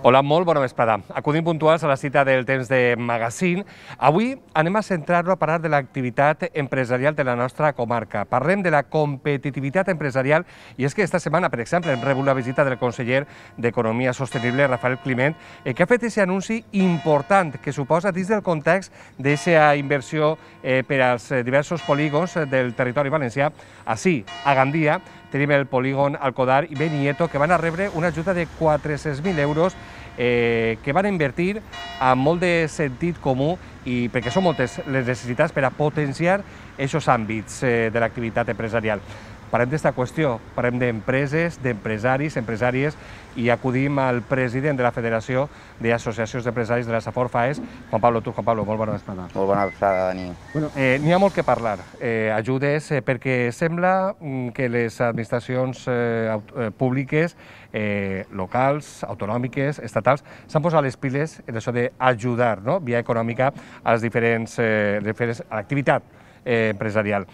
Hola, molt bona vesprada. Acudim puntuals a la cita del temps de magazine. Avui anem a centrar-lo a parlar de l'activitat empresarial de la nostra comarca. Parlem de la competitivitat empresarial i és que esta setmana, per exemple, hem rebut la visita del conseller d'Economia Sostenible, Rafael Climent, eh, que ha fet aquest anunci important que suposa dins del context d'aquesta inversió eh, per als eh, diversos polígons del territori valencià, així, a Gandia, tenim el polígon Alcodar i Benieto, que van a rebre una ajuda de 400.000 euros eh, que van invertir amb molt de sentit comú i perquè són moltes les necessitats per a potenciar aquests àmbits eh, de l'activitat empresarial. Parlem d'esta qüestió, parlem d'empreses, d'empresaris, empresàries, i acudim al president de la Federació d'Associacions d'Empresaris de la Safor FAES, Juan Pablo Tur. Juan Pablo, molt bona estada. Molt bona estada, Dani. Bueno, eh, N'hi ha molt que parlar. Eh, ajudes, eh, perquè sembla mm, que les administracions eh, eh, públiques, eh, locals, autonòmiques, estatals, s'han posat les piles en això d'ajudar, no?, via econòmica, a eh, les diferents, eh, diferents activitats eh, empresarial.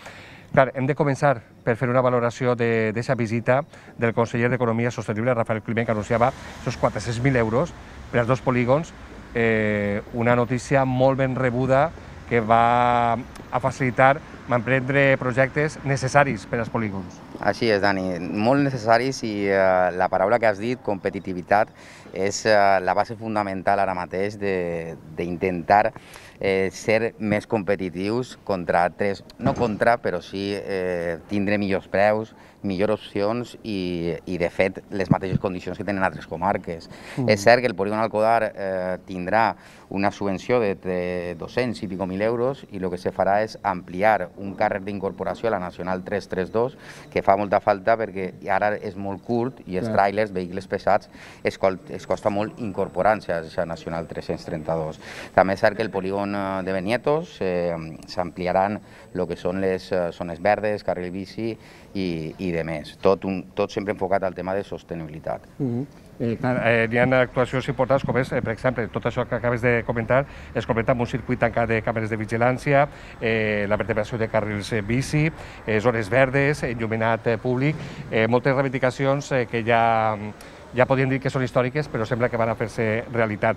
Clar, hem de començar per fer una valoració d'aquesta de, visita del conseller d'Economia Sostenible, Rafael Climent, que anunciava aquests 400.000 euros per als dos polígons, eh, una notícia molt ben rebuda que va a facilitar emprendre projectes necessaris per als polígons. Així és, Dani, molt necessaris i eh, la paraula que has dit, competitivitat, és eh, la base fundamental ara mateix d'intentar de, eh, ser més competitius contra altres, no contra, però sí eh, tindre millors preus, millors opcions i, i de fet, les mateixes condicions que tenen altres comarques. Mm. És cert que el polígon Alcodar eh, tindrà una subvenció de, de 200 i pico mil euros i el que se farà és ampliar un càrrec d'incorporació a la Nacional 332, que fa molta falta perquè ara és molt curt i els trailers, vehicles pesats, es, es costa molt incorporar-se a la Nacional 332. També és cert que el polígon eh, de Benietos eh, s'ampliaran el que són les eh, zones verdes, carril bici i, i de més. Tot, un, tot sempre enfocat al tema de sostenibilitat. Uh mm-hmm. eh, -huh. eh, hi ha actuacions importants com és, eh, per exemple, tot això que acabes de comentar, es completa amb un circuit tancat de càmeres de vigilància, eh, la vertebració de carrils eh, bici, eh, zones verdes, eh, enllumenat eh, públic, eh, moltes reivindicacions eh, que ja, ja podien dir que són històriques, però sembla que van a fer-se realitat.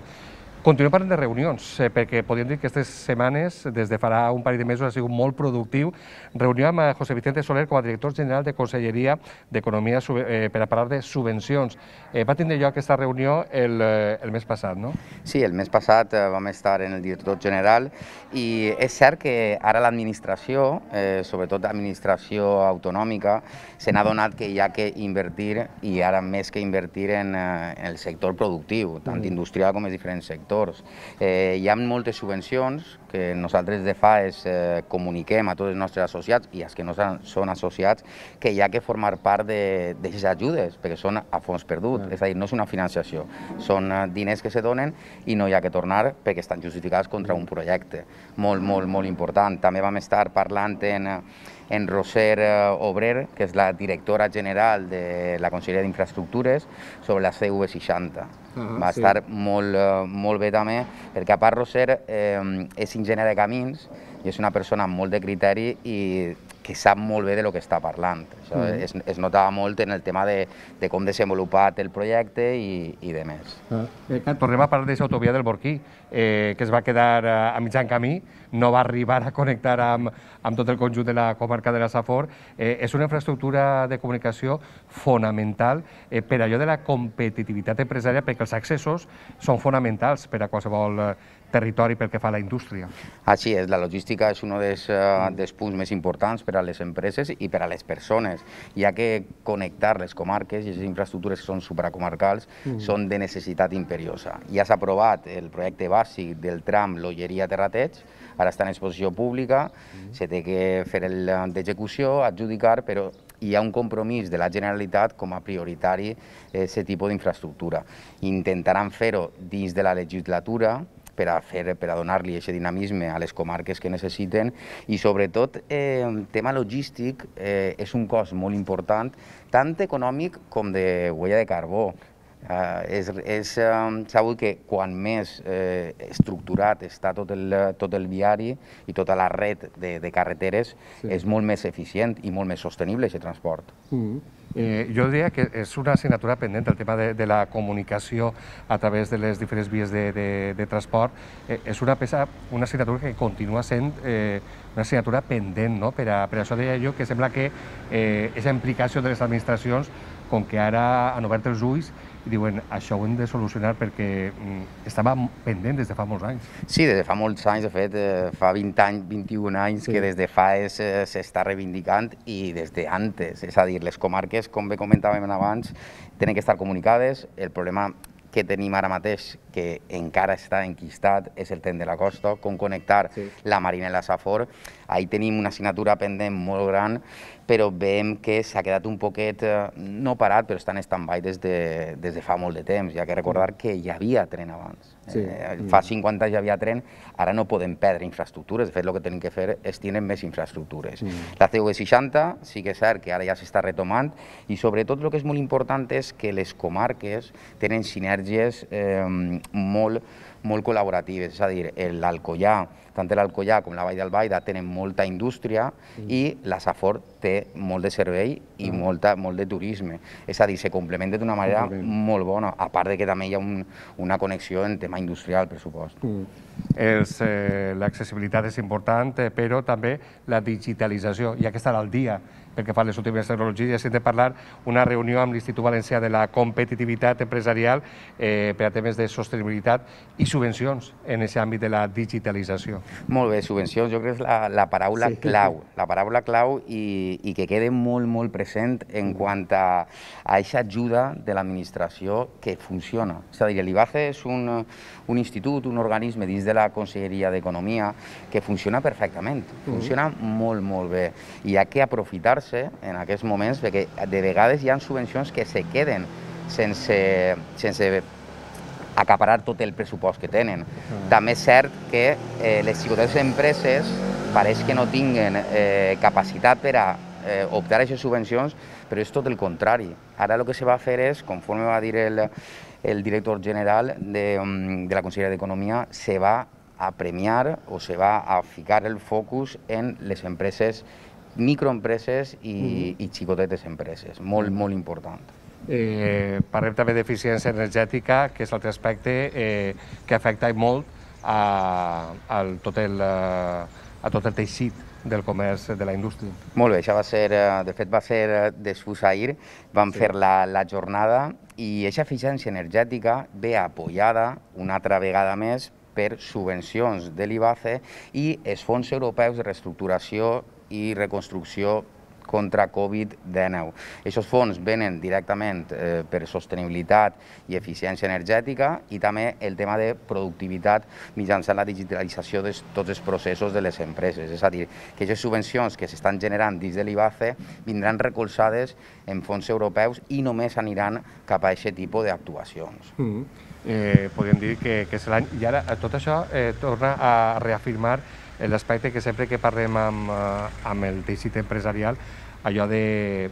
Continuem parlant de reunions, eh, perquè podríem dir que aquestes setmanes, des de farà un parell de mesos, ha sigut molt productiu. Reunió amb eh, José Vicente Soler com a director general de Conselleria d'Economia eh, per a parlar de subvencions. Eh, va tindre lloc aquesta reunió el, el mes passat, no? Sí, el mes passat vam estar en el director general i és cert que ara l'administració, eh, sobretot l'administració autonòmica, se n'ha donat que hi ha que invertir i ara més que invertir en, en el sector productiu, tant mm. industrial com els diferents sectors sectors. Eh, hi ha moltes subvencions que nosaltres de fa és eh, comuniquem a tots els nostres associats i als que no són associats que hi ha que formar part d'aquestes ajudes, perquè són a fons perdut, ah. és a dir, no és una financiació, són eh, diners que se donen i no hi ha que tornar perquè estan justificats contra mm. un projecte molt, molt, molt important. També vam estar parlant en en Roser eh, Obrer, que és la directora general de la Conselleria d'Infraestructures, sobre la CV60. Uh -huh, Va estar molt, eh, molt bé també, perquè a part Roser eh, és enginyer de camins i és una persona amb molt de criteri i que sap molt bé de lo que està parlant. Això mm es, es notava molt en el tema de, de com desenvolupat el projecte i, i de més. Ah. Eh, Tornem a parlar d'aquesta autovia del Borquí, eh, que es va quedar a, eh, a mitjan camí, no va arribar a connectar amb, amb tot el conjunt de la comarca de la Safor. Eh, és una infraestructura de comunicació fonamental eh, per allò de la competitivitat empresària, perquè els accessos són fonamentals per a qualsevol eh, territori pel que fa a la indústria. Així és, la logística és un dels, eh, dels punts més importants per a les empreses i per a les persones, ja que connectar les comarques i les infraestructures que són supracomarcals mm. són de necessitat imperiosa. Ja s'ha aprovat el projecte bàsic del tram Lolleria-Terrateig, ara està en exposició pública, mm. se té que fer l'execució, eh, adjudicar, però hi ha un compromís de la Generalitat com a prioritari aquest eh, tipus d'infraestructura. Intentaran fer-ho dins de la legislatura, per a, fer, per a donar-li aquest dinamisme a les comarques que necessiten i sobretot eh, tema logístic eh, és un cost molt important, tant econòmic com de huella de carbó. Eh, és, és eh, sabut que quan més eh, estructurat està tot el, tot el viari i tota la red de, de carreteres, sí. és molt més eficient i molt més sostenible aquest transport. Mm Eh, jo diria que és una assignatura pendent el tema de, de la comunicació a través de les diferents vies de, de, de transport. Eh, és una peça, una assignatura que continua sent eh, una assignatura pendent, no? Per, a, per això deia jo que sembla que eh, aquesta implicació de les administracions, com que ara han obert els ulls, i diuen això ho hem de solucionar perquè mm, estava pendent des de fa molts anys. Sí, des de fa molts anys, de fet, eh, fa 20 anys, 21 anys, sí. que des de fa eh, s'està reivindicant i des de antes, és a dir, les comarques, com bé comentàvem abans, tenen que estar comunicades, el problema que tenim ara mateix, que encara està enquistat, és el tren de la costa, com connectar sí. la Marina i la Safor, ahí tenim una assignatura pendent molt gran, però veiem que s'ha quedat un poquet, eh, no parat, però està en stand-by des, de, des de fa molt de temps. Hi ha que recordar que hi havia tren abans. Sí. Eh, fa 50 anys hi havia tren, ara no podem perdre infraestructures. De fet, el que hem que fer és tenir més infraestructures. Sí. La TV60 sí que és cert que ara ja s'està retomant i sobretot el que és molt important és que les comarques tenen sinergies eh, molt molt col·laboratives, és a dir, l'Alcoyà, tant l'Alcoyà com la Vall d'Albaida tenen molta indústria mm. i la Safor té molt de servei i mm. molta, molt de turisme, és a dir, se complementa d'una manera molt bona, a part de que també hi ha un, una connexió en tema industrial, per supost. Mm. Eh, L'accessibilitat és important, eh, però també la digitalització, i ja que estarà al dia, pel que fa a les últimes tecnologies, hem de parlar una reunió amb l'Institut Valencià de la Competitivitat Empresarial eh, per a temes de sostenibilitat i subvencions en aquest àmbit de la digitalització. Molt bé, subvencions, jo crec que és la, la paraula sí. clau, la paraula clau i, i que quede molt, molt present en quant a, a aquesta ajuda de l'administració que funciona. És a dir, l'IBACE és un, un institut, un organisme dins de la Conselleria d'Economia que funciona perfectament, mm-hmm. funciona molt, molt bé. I hi ha que aprofitar-se ajudar en aquests moments, perquè de vegades hi ha subvencions que se queden sense, sense acaparar tot el pressupost que tenen. Mm. També és cert que eh, les xicotetes empreses pareix que no tinguen eh, capacitat per a eh, optar a aquestes subvencions, però és tot el contrari. Ara el que se va fer és, conforme va dir el, el director general de, mm, de la Conselleria d'Economia, se va a premiar o se va a ficar el focus en les empreses microempreses i, mm. i xicotetes empreses, molt, molt important. Eh, parlem també d'eficiència energètica, que és l'altre aspecte eh, que afecta molt a, a, tot el, eh, a tot el teixit del comerç de la indústria. Molt bé, això va ser, eh, de fet va ser eh, desfús ahir, vam sí. fer la, la jornada i aquesta eficiència energètica ve apoyada una altra vegada més per subvencions de l'IBACE i els fons europeus de reestructuració i reconstrucció contra Covid-19. Aquests fons venen directament eh, per sostenibilitat i eficiència energètica i també el tema de productivitat mitjançant la digitalització de tots els processos de les empreses. És a dir, que aquestes subvencions que s'estan generant dins de l'IBACE vindran recolzades en fons europeus i només aniran cap a aquest tipus d'actuacions. Mm-hmm. eh, podríem dir que, que és l'any... I ara eh, tot això eh, torna a reafirmar l'aspecte que sempre que parlem amb, eh, amb el teixit empresarial, allò de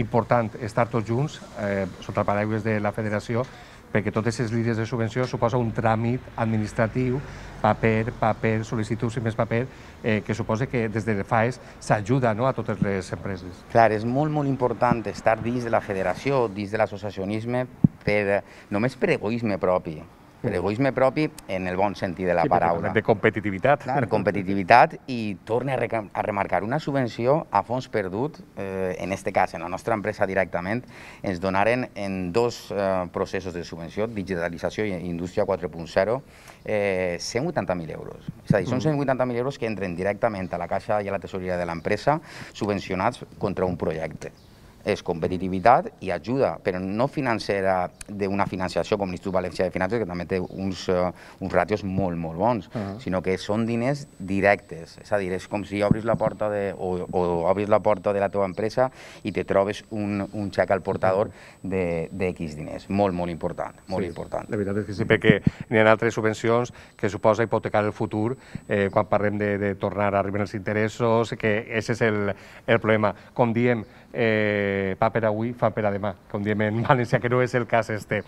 important estar tots junts, eh, sota paraigües de la federació, perquè totes les línies de subvenció suposa un tràmit administratiu, paper, paper, sol·licituds i més paper, eh, que suposa que des de FAES s'ajuda no, a totes les empreses. Clar, és molt, molt important estar dins de la federació, dins de l'associacionisme, per, només per egoisme propi, egoisme propi en el bon sentit de la sí, paraula. De competitivitat. Clar, competitivitat i torna a, remarcar una subvenció a fons perdut, eh, en este cas en la nostra empresa directament, ens donaren en dos eh, processos de subvenció, digitalització i indústria 4.0, eh, 180.000 euros. És a dir, són 180.000 mm. euros que entren directament a la caixa i a la tesoreria de l'empresa subvencionats contra un projecte és competitivitat i ajuda, però no financera d'una financiació com l'Institut València de Finances, que també té uns, uh, uns ràtios molt, molt bons, uh ah. -huh. sinó que són diners directes, és a dir, és com si obris la porta de, o, o obris la porta de la teva empresa i te trobes un, un xec al portador de, de X diners, molt, molt important, molt sí, important. La veritat és que sí, perquè n'hi ha altres subvencions que suposa hipotecar el futur eh, quan parlem de, de tornar a arribar els interessos, que aquest és el, el problema. Com diem, eh, pa per avui, fa per a demà, com diem en València, que no és el cas este.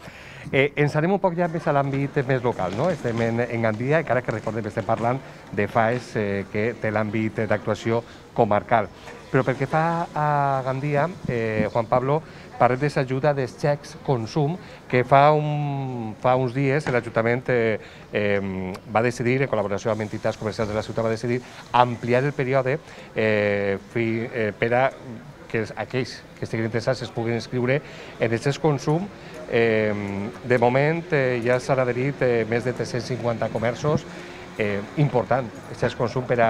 Eh, ens anem un poc ja més a l'àmbit més local, no? Estem en, en Gandia, encara que recordem, que estem parlant de FAES, eh, que té l'àmbit d'actuació comarcal. Però pel que fa a Gandia, eh, Juan Pablo, parlem de l'ajuda dels xecs consum que fa, un, fa uns dies l'Ajuntament eh, eh, va decidir, en col·laboració amb entitats comercials de la ciutat, va decidir ampliar el període eh, fi, eh, per a que aquells que estiguin interessats es puguin inscriure en aquest consum. Eh, de moment eh, ja s'han adherit eh, més de 350 comerços, eh, important, aquest consum per a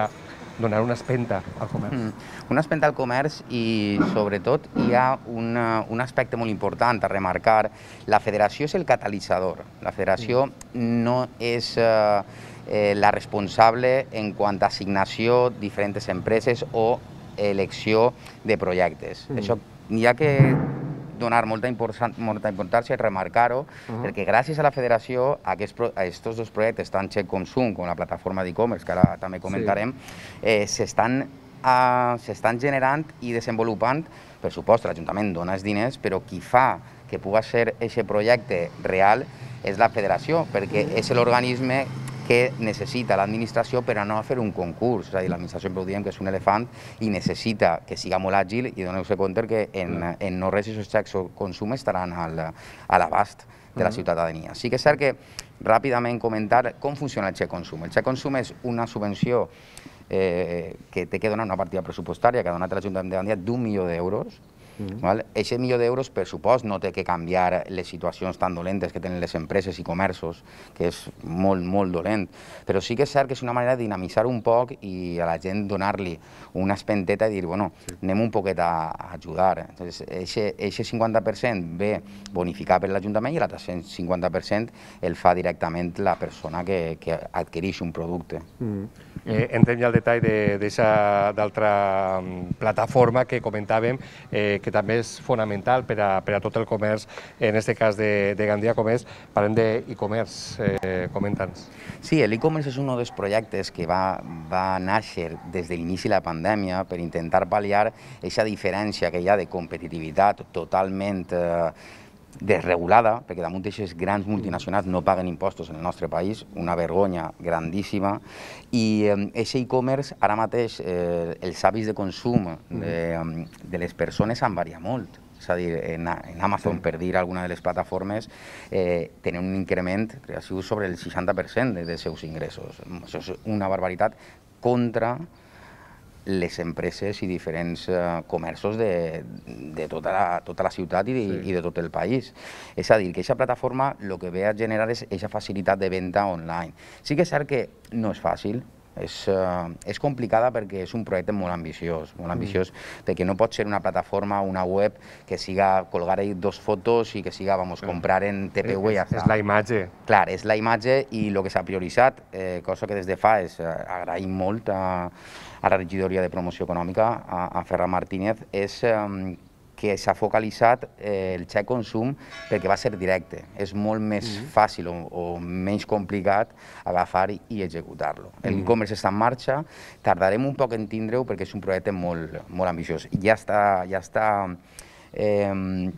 donar una espenta al comerç. Mm. Una espenta al comerç i, sobretot, hi ha un aspecte molt important a remarcar. La federació és el catalitzador. La federació no és... Eh, eh la responsable en quant a assignació, diferents empreses o elecció de projectes. Mm. Això n'hi ha que donar molta, molta importància, remarcar-ho, uh mm-hmm. -huh. perquè gràcies a la federació aquests, aquests dos projectes, tant Check Consum com la plataforma d'e-commerce, que ara també comentarem, eh, s'estan sí. eh, ah, s'estan generant i desenvolupant, per supost, l'Ajuntament dona els diners, però qui fa que pugui ser aquest projecte real és la federació, perquè mm. és l'organisme que necessita l'administració per a no fer un concurs. És a dir, l'administració sempre ho diem que és un elefant i necessita que siga molt àgil i doneu-se compte que en, mm. en no res i o consum estaran al, a l'abast de la mm. ciutadania. Sí que és cert que ràpidament comentar com funciona el xec consum. El xec consum és una subvenció eh, que té que donar una partida pressupostària que ha donat l'Ajuntament de Gandia d'un milió d'euros Mm. Ese Eixe milió d'euros, per supost, no té que canviar les situacions tan dolentes que tenen les empreses i comerços, que és molt, molt dolent, però sí que és cert que és una manera de dinamitzar un poc i a la gent donar-li una espenteta i dir, bueno, sí. anem un poquet a, a ajudar. Entonces, ese, ese 50% ve bonificat per l'Ajuntament i l'altre 50% el fa directament la persona que, que adquireix un producte. Mm eh, entrem ja al detall d'aquesta de, mm, plataforma que comentàvem, eh, que també és fonamental per a, per a tot el comerç, en aquest cas de, de Gandia Comerç. Parlem d'e-commerce, eh, comenta'ns. Sí, l'e-commerce és un dels projectes que va, va nàixer des de l'inici de la pandèmia per intentar pal·liar aquesta diferència que hi ha de competitivitat totalment eh, desregulada, perquè damunt d'aixes grans multinacionals no paguen impostos en el nostre país, una vergonya grandíssima, i aquest e-commerce, ara mateix, eh, els hàbits de consum de, de les persones han variat molt. És a dir, en, en Amazon, sí. per dir alguna de les plataformes, eh, tenen un increment ha sigut sobre el 60% dels de seus ingressos. Això és una barbaritat contra les empreses i diferents eh, comerços de, de tota, la, tota la ciutat i de, sí. i de tot el país. És a dir, que aquesta plataforma el que ve a generar és aquesta facilitat de venda online. Sí que és cert que no és fàcil, és, uh, és complicada perquè és un projecte molt ambiciós, molt mm. ambiciós, mm. perquè no pot ser una plataforma, una web, que siga colgar ahí dos fotos i que siga, vamos, eh, comprar en eh, TPU i ja està. És la imatge. Clar, és la imatge i el que s'ha prioritzat, eh, cosa que des de fa és agraïm molt a, a la regidoria de promoció econòmica, a, a Ferran Martínez, és eh, que s'ha focalitzat eh, el xec consum perquè va ser directe. És molt més mm -hmm. fàcil o, o menys complicat agafar i, i executar-lo. Mm -hmm. El mhm. e-commerce està en marxa, tardarem un poc en tindre-ho perquè és un projecte molt, molt ambiciós. Ja està, ja està eh,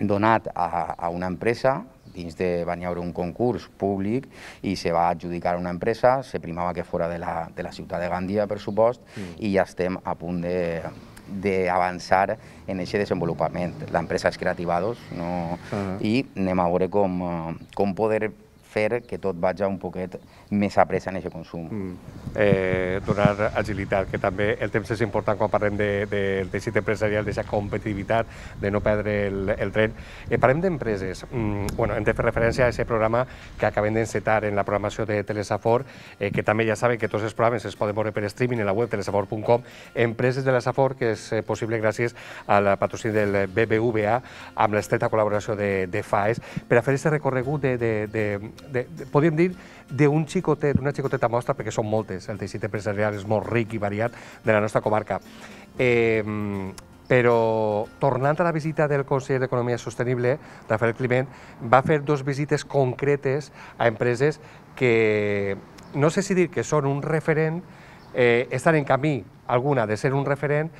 donat a, a una empresa dins de, van haver un concurs públic i se va adjudicar una empresa, se primava que fora de la, de la ciutat de Gandia, per supost, mm. i ja estem a punt de, d'avançar en aquest desenvolupament. L'empresa és Creativados no? uh ah. -huh. i anem a veure com, eh, com poder fer que tot vagi un poquet més a pressa en aquest consum. Mm. Eh, donar agilitat, que també el temps és important quan parlem del de, de teixit empresarial, d'aquesta competitivitat, de no perdre el, el tren. Eh, parlem d'empreses. Mm, bueno, hem de fer referència a aquest programa que acabem d'encetar en la programació de Telesafor, eh, que també ja saben que tots els programes es poden veure per streaming a la web telesafor.com. Empreses de la Safor, que és eh, possible gràcies a la patrocini del BBVA, amb l'estreta col·laboració de, de FAES, per a fer aquest recorregut de, de, de de, de, podríem dir, d'un xicotet, una xicoteta mostra, perquè són moltes, el teixit empresarial és molt ric i variat de la nostra comarca. Eh, però tornant a la visita del conseller d'Economia Sostenible, Rafael Climent, va fer dues visites concretes a empreses que, no sé si dir que són un referent, eh, estan en camí alguna de ser un referent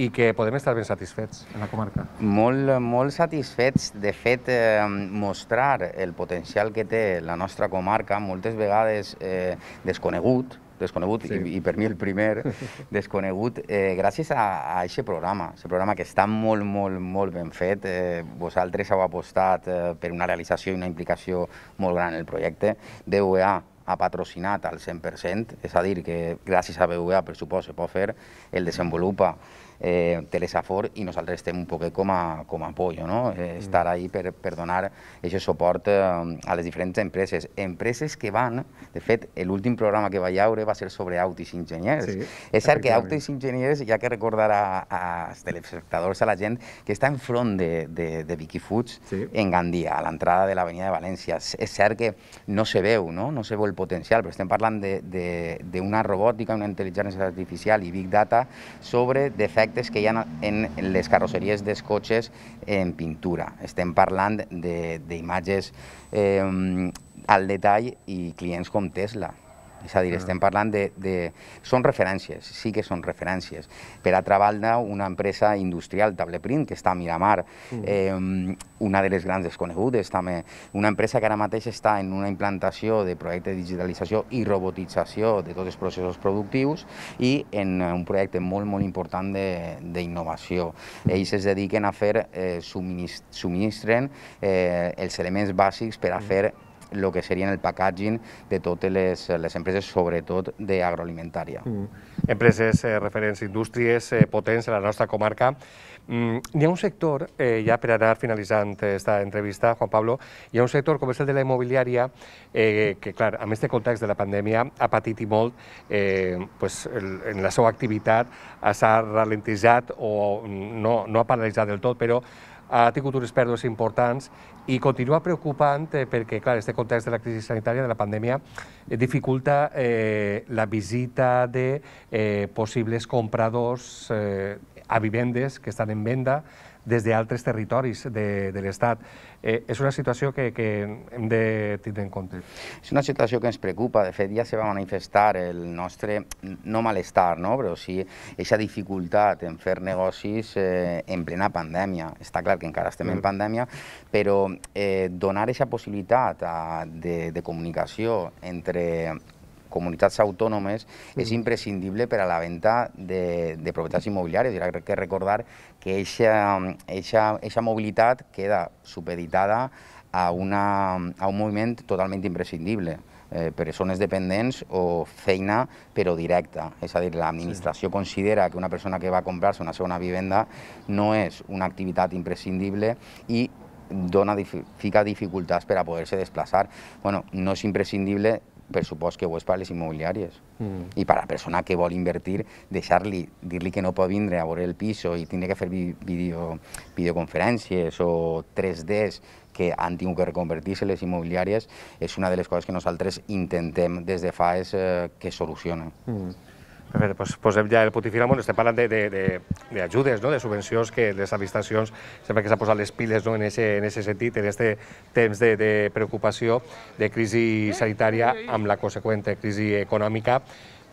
i que podem estar ben satisfets en la comarca. Molt, molt satisfets. De fet, eh, mostrar el potencial que té la nostra comarca, moltes vegades eh, desconegut, desconegut, sí. i, i per mi el primer desconegut, eh, gràcies a, a aquest programa, aquest programa que està molt, molt, molt ben fet. Eh, vosaltres heu apostat eh, per una realització i una implicació molt gran en el projecte. DUEA ha patrocinat al 100%, és a dir, que gràcies a BVA, per supos, se pot fer, el desenvolupa eh, Telesafort i nosaltres estem un poquet com a, com a apoyo, no? Eh, mm. estar ahí per, per donar aquest suport eh, a les diferents empreses. Empreses que van, de fet, l'últim programa que va haure va ser sobre autis enginyers. Sí, és cert que autis enginyers, ja que recordar a, als telespectadors, a la gent, que està enfront de, de, de Vicky Foods sí. en Gandia, a l'entrada de l'avenida de València. És cert que no se veu, no? No se veu el potencial, però estem parlant d'una robòtica, una intel·ligència artificial i big data sobre defectes defectes que hi ha en les carrosseries dels cotxes en pintura. Estem parlant d'imatges eh, al detall i clients com Tesla. És a dir, estem parlant de, de... Són referències, sí que són referències. Per altra banda, una empresa industrial, Tableprint, que està a Miramar, eh, una de les grans desconegudes també, una empresa que ara mateix està en una implantació de projecte de digitalització i robotització de tots els processos productius i en eh, un projecte molt, molt important d'innovació. Ells es dediquen a fer, eh, subministren eh, els elements bàsics per a mm. fer el que serien el packaging de totes les, les empreses, sobretot d'agroalimentària. Mm. Empreses eh, referents, indústries eh, potents a la nostra comarca. Mm, hi ha un sector, eh, ja per anar finalitzant aquesta eh, entrevista, Juan Pablo, hi ha un sector com és el de la immobiliària, eh, que, clar, a més de context de la pandèmia, ha patit i molt eh, pues, el, en la seva activitat, s'ha ralentitzat o no, no ha paralitzat del tot, però ha tingut unes pèrdues importants i continua preocupant eh, perquè, clar, este context de la crisi sanitària, de la pandèmia, eh, dificulta eh, la visita de eh, possibles compradors eh, a vivendes que estan en venda, des d'altres territoris de, de l'Estat. Eh, és una situació que, que hem de tindre en compte. És una situació que ens preocupa. De fet, ja se va manifestar el nostre, no malestar, no? però sí aquesta dificultat en fer negocis eh, en plena pandèmia. Està clar que encara estem mm. en pandèmia, però eh, donar aquesta possibilitat a, de, de comunicació entre comunitats autònomes mm. és imprescindible per a la venda de, de propietats immobiliàries. Jo crec que recordar que eixa, eixa, eixa mobilitat queda supeditada a, una, a un moviment totalment imprescindible, eh, persones dependents o feina però directa. És a dir, l'administració sí. considera que una persona que va a comprar-se una segona vivenda no és una activitat imprescindible i dona, fica dificultats per a poder-se desplaçar. Bueno, no és imprescindible per supost que ho és per les immobiliàries. Mm. I per a la persona que vol invertir, deixar-li, dir-li que no pot vindre a veure el pis i tindre que fer video, videoconferències o 3Ds que han tingut que reconvertir-se les immobiliàries, és una de les coses que nosaltres intentem des de fa és eh, que solucionen. Mm. Doncs posem ja el putifilament, estem parlant d'ajudes, no? de subvencions que les administracions sempre que s'ha posat les piles no? en aquest sentit, en aquest temps de, de preocupació de crisi sanitària amb la conseqüent crisi econòmica,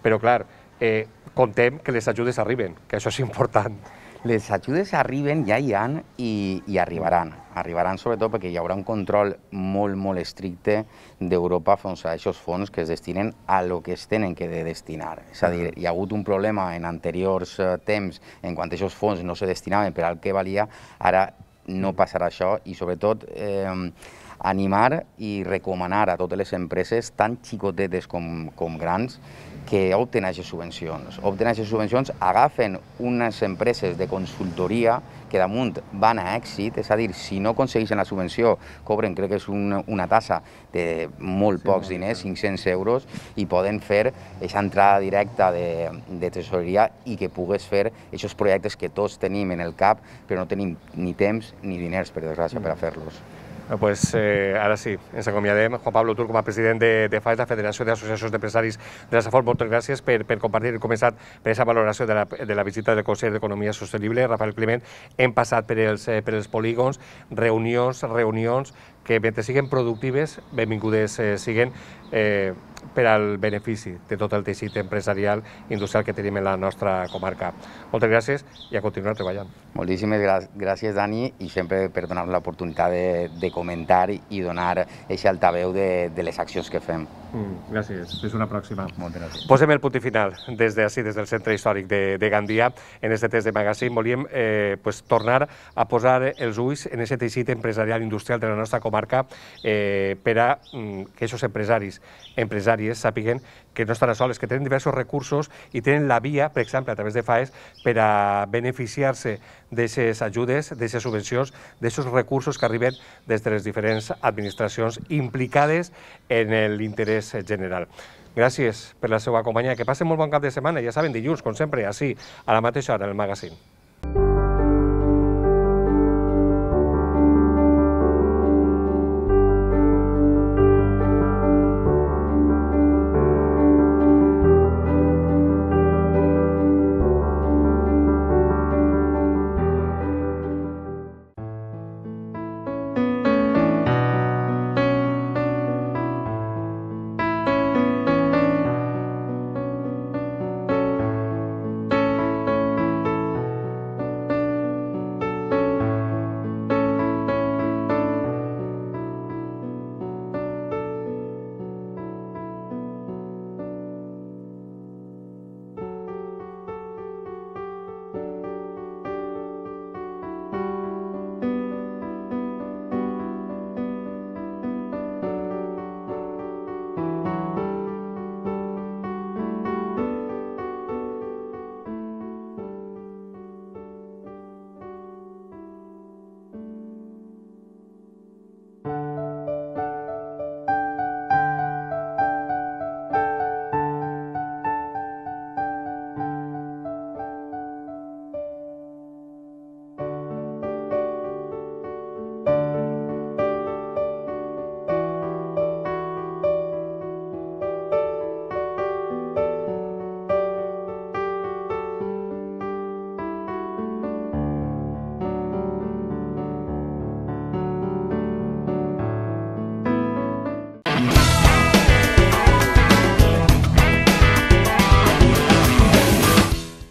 però clar, eh, contem que les ajudes arriben, que això és important les ajudes arriben, ja hi han i, i arribaran. Arribaran sobretot perquè hi haurà un control molt, molt estricte d'Europa fons a aquests fons que es destinen a lo que es tenen que de destinar. És a dir, hi ha hagut un problema en anteriors eh, temps en quant a aquests fons no se destinaven per al que valia, ara no passarà això i sobretot eh, animar i recomanar a totes les empreses, tan xicotetes com, com grans, que opten aquestes subvencions. Opten aquestes subvencions, agafen unes empreses de consultoria que damunt van a èxit, és a dir, si no aconsegueixen la subvenció, cobren, crec que és una, una tassa de molt sí, pocs diners, 500 euros, i poden fer aquesta entrada directa de, de tesoreria i que pugues fer aquests projectes que tots tenim en el cap, però no tenim ni temps ni diners, per desgràcia, mm. per a fer-los. Ah, pues eh, ara sí, ens acomiadem. Juan Pablo Tur, com a president de, de FAES, la Federació d'Associacions d'Empresaris de la Safor, moltes gràcies per, per compartir i començar per aquesta valoració de la, de la visita del Consell d'Economia Sostenible. Rafael Climent, hem passat per els, eh, per els polígons, reunions, reunions, que mentre siguen productives, benvingudes eh, siguen, eh, per al benefici de tot el teixit empresarial i industrial que tenim en la nostra comarca. Moltes gràcies i a continuar treballant. Moltíssimes gràcies, Dani, i sempre per donar-nos l'oportunitat de, de comentar i donar aquest altaveu de, de les accions que fem. Mm, gràcies. Fins una pròxima. Moltes gràcies. Posem el punt final des de així, des del Centre Històric de, de Gandia, en aquest test de magazine Volíem eh, pues, tornar a posar els ulls en aquest teixit empresarial industrial de la nostra comarca eh, per a mm, que aquests empresaris, empresaris sanitàries sàpiguen que no estan soles, que tenen diversos recursos i tenen la via, per exemple, a través de FAES, per a beneficiar-se d'aquestes ajudes, d'aquestes subvencions, d'aquests recursos que arriben des de les diferents administracions implicades en l'interès general. Gràcies per la seva companyia. Que passen molt bon cap de setmana. Ja saben, dilluns, com sempre, així, a la mateixa hora, en el magazine.